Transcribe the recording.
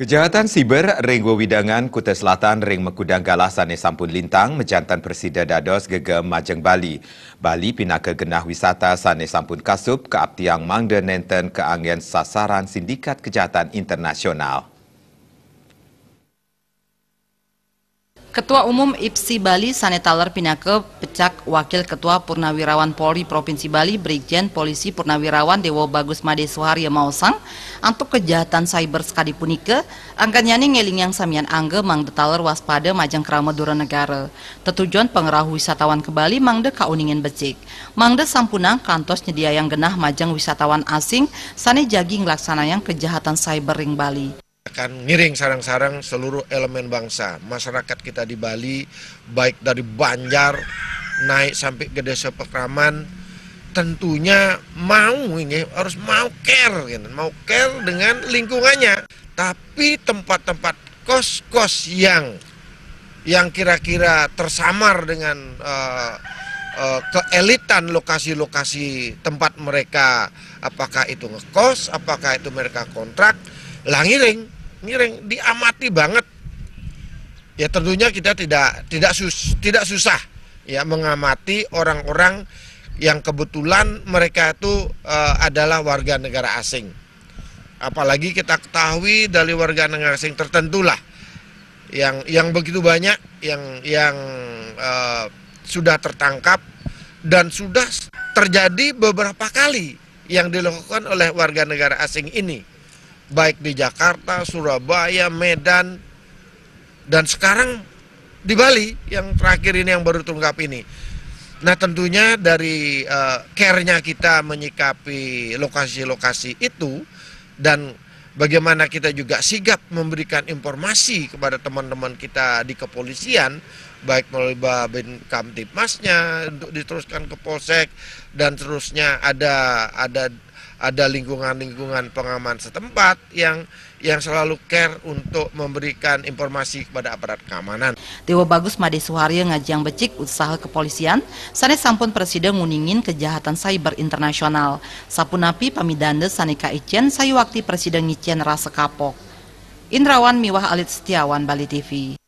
Kejahatan siber Ringgo Widangan Kuta Selatan Ring Mekudang Galah Sampun Lintang Mejantan Presiden Dados Gegem Majeng Bali. Bali pina ke Genah Wisata Sane Sampun Kasub ke Aptiang Mangde Nenten ke Angen Sasaran Sindikat Kejahatan Internasional. Ketua Umum IPSI Bali Sanetaler Pinake pecak Wakil Ketua Purnawirawan Polri Provinsi Bali Brigjen Polisi Purnawirawan Dewo Bagus Made Suharya Mausang antuk kejahatan cyber sekali punike angkanyane ngeling yang samian angge mang detaler waspada majang kerama dura negara tetujuan pengerahu wisatawan ke Bali mang de kauningin becik de sampunang kantos nyedia yang genah majang wisatawan asing sane jagi yang kejahatan cyber ring Bali akan ngiring sarang-sarang seluruh elemen bangsa, masyarakat kita di Bali, baik dari Banjar naik sampai ke desa Pekraman, tentunya mau ini harus mau care, gitu. mau care dengan lingkungannya. Tapi tempat-tempat kos-kos yang yang kira-kira tersamar dengan uh, uh, keelitan lokasi-lokasi tempat mereka, apakah itu ngekos, apakah itu mereka kontrak, lah ngiring ngiring diamati banget ya tentunya kita tidak tidak sus tidak susah ya mengamati orang-orang yang kebetulan mereka itu e, adalah warga negara asing apalagi kita ketahui dari warga negara asing tertentulah yang yang begitu banyak yang yang e, sudah tertangkap dan sudah terjadi beberapa kali yang dilakukan oleh warga negara asing ini baik di Jakarta, Surabaya, Medan, dan sekarang di Bali yang terakhir ini yang baru terungkap ini. Nah tentunya dari uh, care-nya kita menyikapi lokasi-lokasi itu dan bagaimana kita juga sigap memberikan informasi kepada teman-teman kita di kepolisian baik melalui Babin Kamtipmasnya untuk diteruskan ke Polsek dan terusnya ada ada ada lingkungan-lingkungan pengaman setempat yang yang selalu care untuk memberikan informasi kepada aparat keamanan. Tewa Bagus Made Suharya ngajang becik usaha kepolisian, sane sampun presiden nguningin kejahatan cyber internasional. Sapunapi pamidande saneka ijen sayu wakti presiden ngicen rasa kapok. Indrawan Miwah Alit Setiawan Bali TV.